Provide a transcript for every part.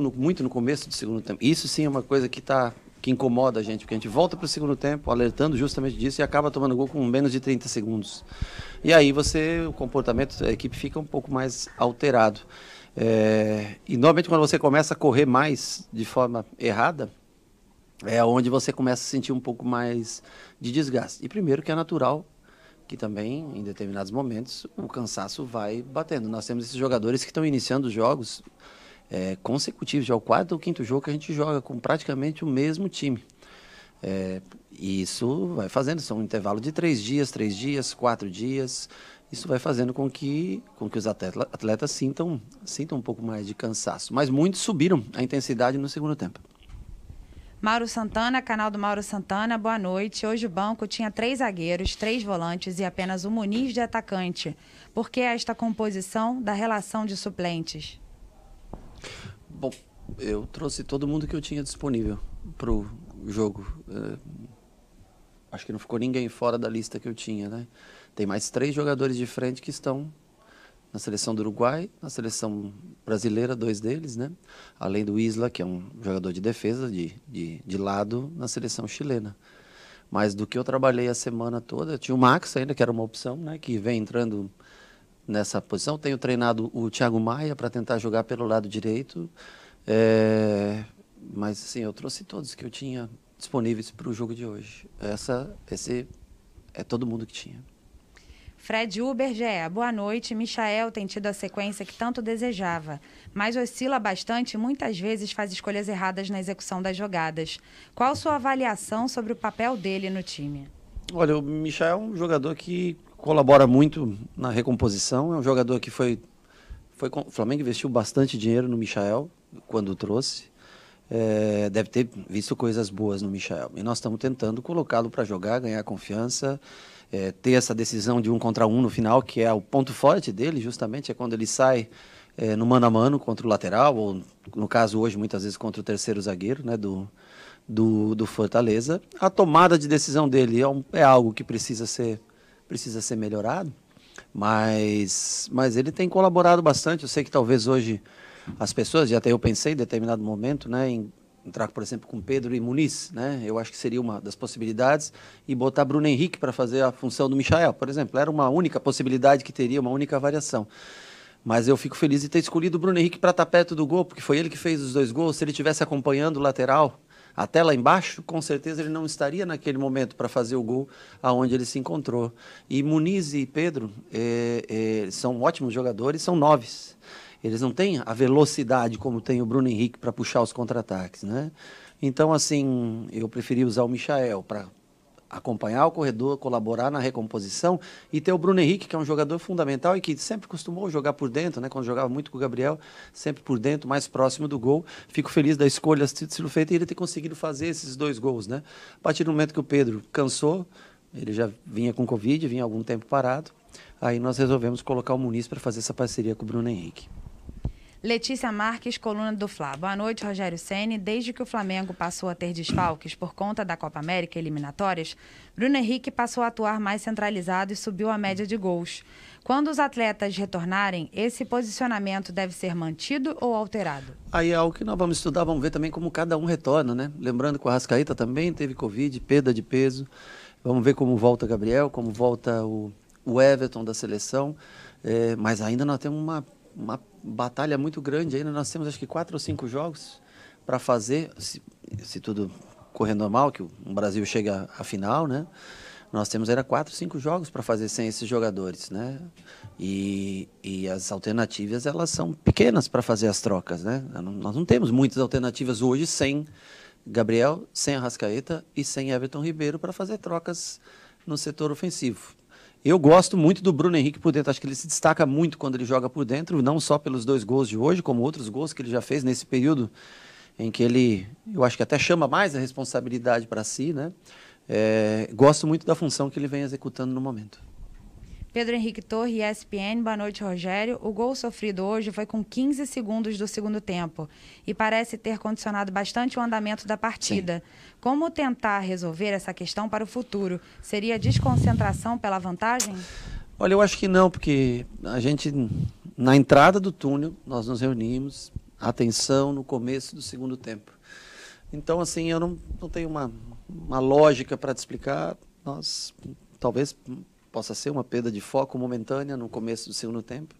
no, muito no começo do segundo tempo. Isso sim é uma coisa que tá que incomoda a gente, porque a gente volta para o segundo tempo alertando justamente disso e acaba tomando gol com menos de 30 segundos. E aí você, o comportamento da equipe fica um pouco mais alterado. É, e normalmente quando você começa a correr mais de forma errada, é onde você começa a sentir um pouco mais de desgaste. E primeiro que é natural que também em determinados momentos o cansaço vai batendo. Nós temos esses jogadores que estão iniciando os jogos é, consecutivos, já é o quarto ou quinto jogo que a gente joga com praticamente o mesmo time. É, e isso vai fazendo, são um intervalo de três dias, três dias, quatro dias. Isso vai fazendo com que, com que os atleta, atletas sintam, sintam um pouco mais de cansaço. Mas muitos subiram a intensidade no segundo tempo. Mauro Santana, canal do Mauro Santana, boa noite. Hoje o banco tinha três zagueiros, três volantes e apenas um Muniz de atacante. Por que esta composição da relação de suplentes? Bom, eu trouxe todo mundo que eu tinha disponível pro jogo. É, acho que não ficou ninguém fora da lista que eu tinha, né? Tem mais três jogadores de frente que estão na seleção do Uruguai, na seleção brasileira, dois deles, né? Além do Isla, que é um jogador de defesa, de, de, de lado, na seleção chilena. Mas do que eu trabalhei a semana toda, tinha o Max ainda, que era uma opção, né? Que vem entrando nessa posição. Tenho treinado o Thiago Maia para tentar jogar pelo lado direito. É, mas assim, eu trouxe todos que eu tinha disponíveis para o jogo de hoje. Essa, esse é todo mundo que tinha. Fred Ubergea, boa noite. Michael tem tido a sequência que tanto desejava, mas oscila bastante e muitas vezes faz escolhas erradas na execução das jogadas. Qual sua avaliação sobre o papel dele no time? Olha, o Michael é um jogador que colabora muito na recomposição. É um jogador que foi. foi o Flamengo investiu bastante dinheiro no Michael quando o trouxe. É, deve ter visto coisas boas no Michael. E nós estamos tentando colocá-lo para jogar, ganhar confiança, é, ter essa decisão de um contra um no final, que é o ponto forte dele, justamente, é quando ele sai é, no mano a mano contra o lateral, ou no caso hoje, muitas vezes contra o terceiro zagueiro né, do, do, do Fortaleza. A tomada de decisão dele é, um, é algo que precisa ser precisa ser melhorado, mas, mas ele tem colaborado bastante. Eu sei que talvez hoje as pessoas, já até eu pensei em determinado momento, né, em entrar, por exemplo, com Pedro e Muniz, né? Eu acho que seria uma das possibilidades e botar Bruno Henrique para fazer a função do Michael, por exemplo, era uma única possibilidade que teria, uma única variação. Mas eu fico feliz de ter escolhido o Bruno Henrique para estar perto do gol, porque foi ele que fez os dois gols. Se ele tivesse acompanhando o lateral, até lá embaixo, com certeza ele não estaria naquele momento para fazer o gol aonde ele se encontrou. E Muniz e Pedro é, é, são ótimos jogadores, são noves. Eles não têm a velocidade como tem o Bruno Henrique para puxar os contra-ataques, né? Então, assim, eu preferi usar o Michael para acompanhar o corredor, colaborar na recomposição e ter o Bruno Henrique, que é um jogador fundamental e que sempre costumou jogar por dentro, né? Quando jogava muito com o Gabriel, sempre por dentro, mais próximo do gol. Fico feliz da escolha sido feita e ele ter conseguido fazer esses dois gols, né? A partir do momento que o Pedro cansou, ele já vinha com Covid, vinha algum tempo parado, aí nós resolvemos colocar o Muniz para fazer essa parceria com o Bruno Henrique. Letícia Marques, coluna do Fla. Boa noite, Rogério Ceni. Desde que o Flamengo passou a ter desfalques por conta da Copa América eliminatórias, Bruno Henrique passou a atuar mais centralizado e subiu a média de gols. Quando os atletas retornarem, esse posicionamento deve ser mantido ou alterado? Aí é algo que nós vamos estudar, vamos ver também como cada um retorna, né? Lembrando que o Arrascaeta também teve Covid, perda de peso. Vamos ver como volta Gabriel, como volta o, o Everton da seleção. É, mas ainda nós temos uma uma batalha muito grande ainda. Né? Nós temos acho que quatro ou cinco jogos para fazer, se, se, tudo correr normal, que o Brasil chega à final, né? Nós temos era quatro, cinco jogos para fazer sem esses jogadores, né? E, e as alternativas elas são pequenas para fazer as trocas, né? Nós não temos muitas alternativas hoje sem Gabriel, sem Arrascaeta e sem Everton Ribeiro para fazer trocas no setor ofensivo. Eu gosto muito do Bruno Henrique por dentro. Acho que ele se destaca muito quando ele joga por dentro, não só pelos dois gols de hoje, como outros gols que ele já fez nesse período em que ele, eu acho que até chama mais a responsabilidade para si, né? É, gosto muito da função que ele vem executando no momento. Pedro Henrique Torre, ESPN, boa noite, Rogério. O gol sofrido hoje foi com 15 segundos do segundo tempo e parece ter condicionado bastante o andamento da partida. Sim. Como tentar resolver essa questão para o futuro? Seria desconcentração pela vantagem? Olha, eu acho que não, porque a gente, na entrada do túnel, nós nos reunimos, atenção no começo do segundo tempo. Então, assim, eu não, não tenho uma, uma lógica para te explicar. Nós, talvez possa ser uma perda de foco momentânea no começo do segundo tempo.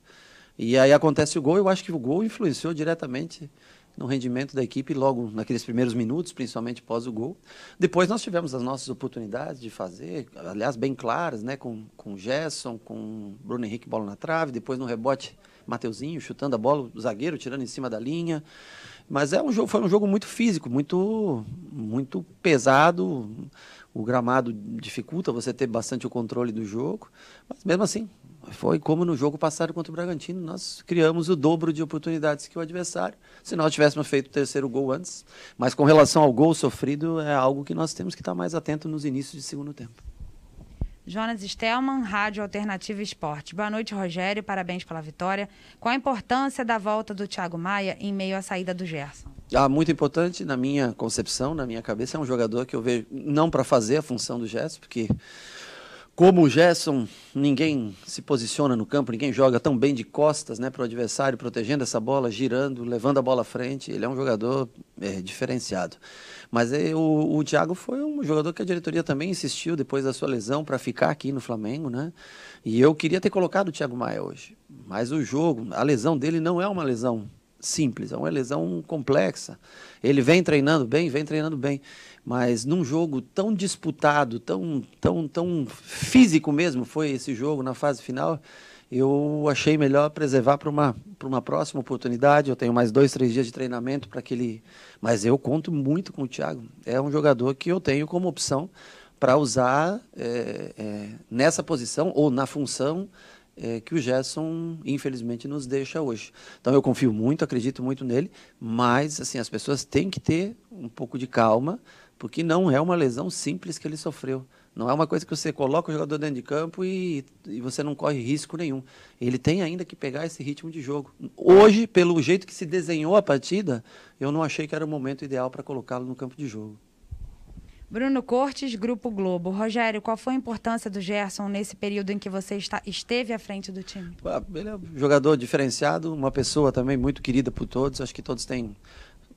E aí acontece o gol, eu acho que o gol influenciou diretamente no rendimento da equipe logo naqueles primeiros minutos, principalmente pós o gol. Depois nós tivemos as nossas oportunidades de fazer, aliás, bem claras, né, com, com Gerson, com Bruno Henrique, bola na trave, depois no rebote, Mateuzinho chutando a bola, o zagueiro tirando em cima da linha. Mas é um jogo, foi um jogo muito físico, muito, muito pesado, o gramado dificulta você ter bastante o controle do jogo, mas mesmo assim, foi como no jogo passado contra o Bragantino, nós criamos o dobro de oportunidades que o adversário, se nós tivéssemos feito o terceiro gol antes. Mas com relação ao gol sofrido, é algo que nós temos que estar mais atento nos inícios de segundo tempo. Jonas Stelman, Rádio Alternativa Esporte. Boa noite, Rogério, parabéns pela vitória. Qual a importância da volta do Thiago Maia em meio à saída do Gerson? Ah, muito importante na minha concepção, na minha cabeça, é um jogador que eu vejo não para fazer a função do Gerson, porque como o Gerson, ninguém se posiciona no campo, ninguém joga tão bem de costas né, para o adversário, protegendo essa bola, girando, levando a bola à frente. Ele é um jogador é, diferenciado. Mas é, o, o Thiago foi um jogador que a diretoria também insistiu depois da sua lesão para ficar aqui no Flamengo, né? E eu queria ter colocado o Thiago Maia hoje. Mas o jogo, a lesão dele não é uma lesão simples, é uma lesão complexa. Ele vem treinando bem, vem treinando bem, mas num jogo tão disputado, tão, tão, tão físico mesmo foi esse jogo na fase final, eu achei melhor preservar para uma, uma próxima oportunidade. Eu tenho mais dois, três dias de treinamento para que ele. Mas eu conto muito com o Thiago. É um jogador que eu tenho como opção para usar é, é, nessa posição ou na função é, que o Gerson, infelizmente, nos deixa hoje. Então, eu confio muito, acredito muito nele, mas assim as pessoas têm que ter um pouco de calma, porque não é uma lesão simples que ele sofreu. Não é uma coisa que você coloca o jogador dentro de campo e, e você não corre risco nenhum. Ele tem ainda que pegar esse ritmo de jogo. Hoje, pelo jeito que se desenhou a partida, eu não achei que era o momento ideal para colocá-lo no campo de jogo. Bruno Cortes, Grupo Globo. Rogério, qual foi a importância do Gerson nesse período em que você está, esteve à frente do time? Ele é um jogador diferenciado, uma pessoa também muito querida por todos. Acho que todos têm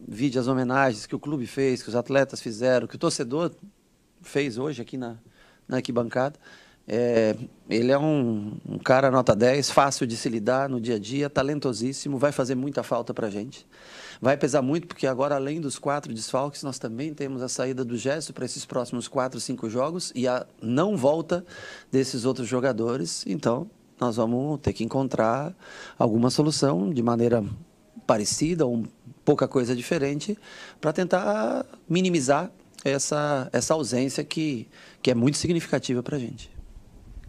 vídeo as homenagens que o clube fez, que os atletas fizeram, que o torcedor fez hoje aqui na, na arquibancada. É, ele é um, um, cara nota 10, fácil de se lidar no dia a dia, talentosíssimo, vai fazer muita falta para a gente vai pesar muito, porque agora, além dos quatro desfalques, nós também temos a saída do Gesto para esses próximos quatro, cinco jogos e a não volta desses outros jogadores. Então, nós vamos ter que encontrar alguma solução de maneira parecida ou pouca coisa diferente para tentar minimizar essa, essa ausência que, que é muito significativa para a gente.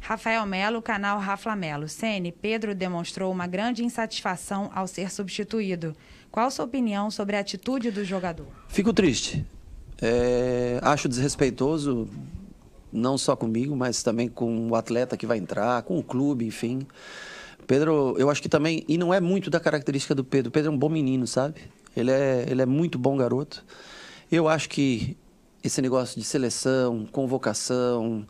Rafael Melo, canal Rafa Melo. CN, Pedro demonstrou uma grande insatisfação ao ser substituído. Qual a sua opinião sobre a atitude do jogador? Fico triste. É, acho desrespeitoso, não só comigo, mas também com o atleta que vai entrar, com o clube, enfim. Pedro, eu acho que também, e não é muito da característica do Pedro, Pedro é um bom menino, sabe? Ele é, ele é muito bom garoto. Eu acho que esse negócio de seleção, convocação,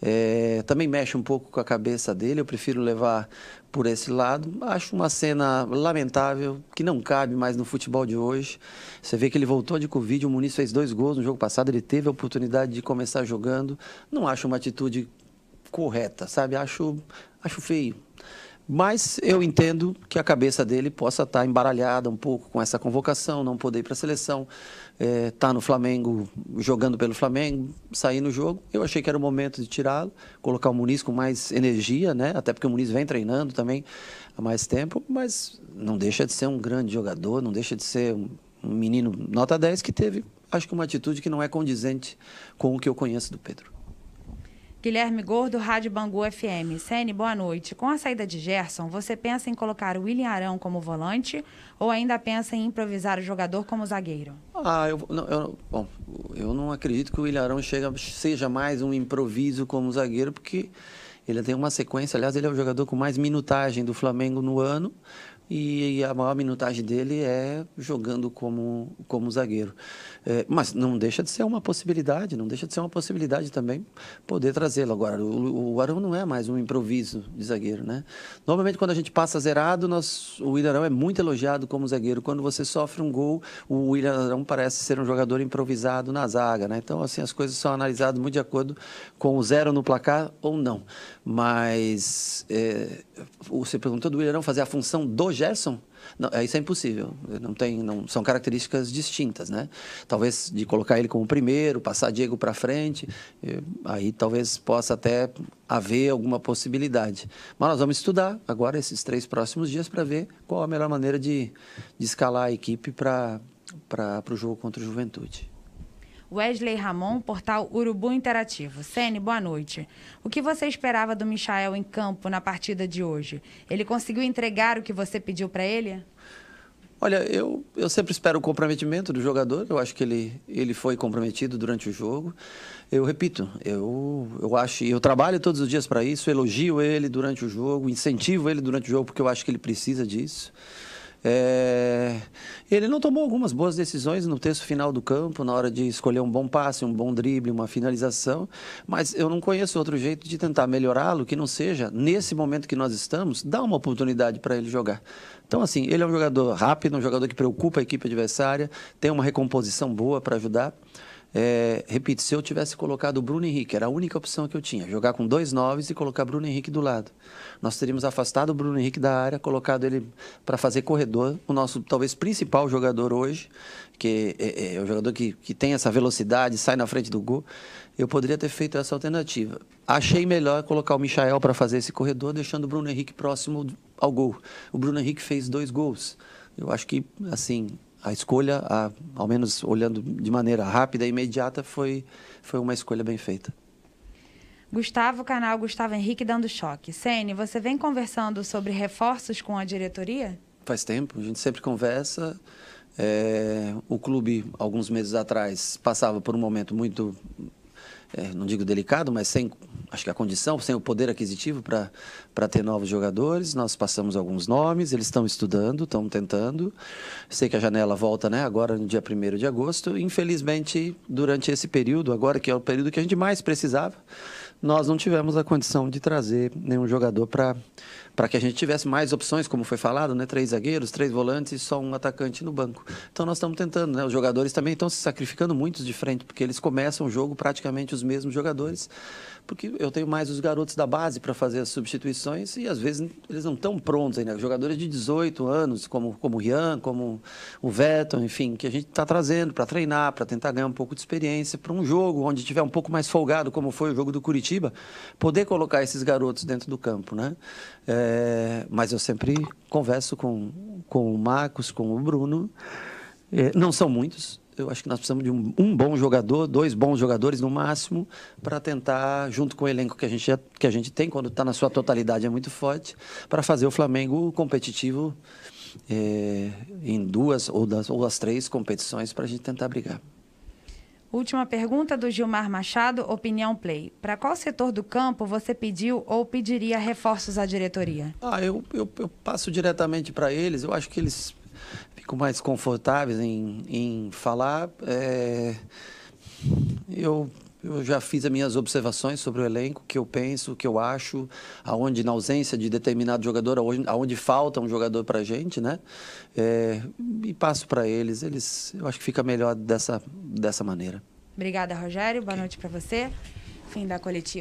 é, também mexe um pouco com a cabeça dele, eu prefiro levar por esse lado. Acho uma cena lamentável, que não cabe mais no futebol de hoje. Você vê que ele voltou de Covid, o Muniz fez dois gols no jogo passado, ele teve a oportunidade de começar jogando. Não acho uma atitude correta, sabe? Acho, acho feio. Mas eu entendo que a cabeça dele possa estar embaralhada um pouco com essa convocação, não poder ir para a seleção é, tá no Flamengo, jogando pelo Flamengo, sair no jogo. Eu achei que era o momento de tirá-lo, colocar o Muniz com mais energia, né? Até porque o Muniz vem treinando também há mais tempo, mas não deixa de ser um grande jogador, não deixa de ser um, um menino nota 10 que teve, acho que uma atitude que não é condizente com o que eu conheço do Pedro. Guilherme Gordo, Rádio Bangu FM. Sene, boa noite. Com a saída de Gerson, você pensa em colocar o William Arão como volante ou ainda pensa em improvisar o jogador como zagueiro? Ah, eu, não, eu, bom, eu não acredito que o William Arão chega, seja mais um improviso como zagueiro, porque ele tem uma sequência. Aliás, ele é o jogador com mais minutagem do Flamengo no ano e a maior minutagem dele é jogando como, como zagueiro. É, mas não deixa de ser uma possibilidade, não deixa de ser uma possibilidade também poder trazê-lo. Agora, o, o Arão não é mais um improviso de zagueiro, né? Normalmente, quando a gente passa zerado, nós, o William Arão é muito elogiado como zagueiro. Quando você sofre um gol, o William Arão parece ser um jogador improvisado na zaga, né? Então, assim, as coisas são analisadas muito de acordo com o zero no placar ou não. Mas é, você perguntou do William Arão fazer a função do Gerson, não, é, isso é impossível. Não tem, não, são características distintas, né? Talvez de colocar ele como primeiro, passar Diego para frente, eh, aí talvez possa até haver alguma possibilidade. Mas nós vamos estudar agora esses três próximos dias para ver qual a melhor maneira de, de escalar a equipe para para o jogo contra o Juventude. Wesley Ramon, portal Urubu Interativo. Sene, boa noite. O que você esperava do Michael em campo na partida de hoje? Ele conseguiu entregar o que você pediu para ele? Olha, eu, eu sempre espero o comprometimento do jogador. Eu acho que ele, ele foi comprometido durante o jogo. Eu repito, eu, eu acho, eu trabalho todos os dias para isso, elogio ele durante o jogo, incentivo ele durante o jogo, porque eu acho que ele precisa disso. É... Ele não tomou algumas boas decisões no terço final do campo, na hora de escolher um bom passe, um bom drible, uma finalização, mas eu não conheço outro jeito de tentar melhorá-lo que não seja, nesse momento que nós estamos, dar uma oportunidade para ele jogar. Então, assim, ele é um jogador rápido, um jogador que preocupa a equipe adversária, tem uma recomposição boa para ajudar. É, repito, se eu tivesse colocado o Bruno Henrique, era a única opção que eu tinha, jogar com dois noves e colocar Bruno Henrique do lado. Nós teríamos afastado o Bruno Henrique da área, colocado ele para fazer corredor, o nosso talvez principal jogador hoje, que é, é, o é jogador que, que tem essa velocidade, sai na frente do gol. Eu poderia ter feito essa alternativa. Achei melhor colocar o Michael para fazer esse corredor, deixando o Bruno Henrique próximo ao gol. O Bruno Henrique fez dois gols. Eu acho que, assim, a escolha, a, ao menos olhando de maneira rápida e imediata, foi, foi uma escolha bem feita. Gustavo, canal Gustavo Henrique dando choque. Sene, você vem conversando sobre reforços com a diretoria? Faz tempo, a gente sempre conversa. É, o clube, alguns meses atrás, passava por um momento muito é, não digo delicado, mas sem, acho que a condição, sem o poder aquisitivo para ter novos jogadores. Nós passamos alguns nomes, eles estão estudando, estão tentando. Sei que a janela volta né, agora no dia 1 de agosto. Infelizmente, durante esse período, agora que é o período que a gente mais precisava, nós não tivemos a condição de trazer nenhum jogador para para que a gente tivesse mais opções, como foi falado, né? Três zagueiros, três volantes e só um atacante no banco. Então nós estamos tentando, né? Os jogadores também estão se sacrificando muito de frente, porque eles começam o jogo praticamente os mesmos jogadores, porque eu tenho mais os garotos da base para fazer as substituições e às vezes eles não estão prontos ainda. Jogadores de 18 anos, como, como o Rian, como o Vettel, enfim, que a gente está trazendo para treinar, para tentar ganhar um pouco de experiência para um jogo onde tiver um pouco mais folgado, como foi o jogo do Curitiba, poder colocar esses garotos dentro do campo, né? É, é, mas eu sempre converso com, com o Marcos, com o Bruno. É, não são muitos. Eu acho que nós precisamos de um, um bom jogador, dois bons jogadores no máximo, para tentar, junto com o elenco que a gente, que a gente tem, quando está na sua totalidade, é muito forte, para fazer o Flamengo competitivo é, em duas ou, das, ou as três competições para a gente tentar brigar. Última pergunta do Gilmar Machado, Opinião Play. Para qual setor do campo você pediu ou pediria reforços à diretoria? Ah, eu, eu, eu passo diretamente para eles. Eu acho que eles ficam mais confortáveis em, em falar. É... Eu eu já fiz as minhas observações sobre o elenco, o que eu penso, o que eu acho, aonde na ausência de determinado jogador, aonde, aonde falta um jogador para a gente, né? É, e passo para eles. Eles, eu acho que fica melhor dessa, dessa maneira. Obrigada, Rogério. Boa noite para você. Fim da coletiva.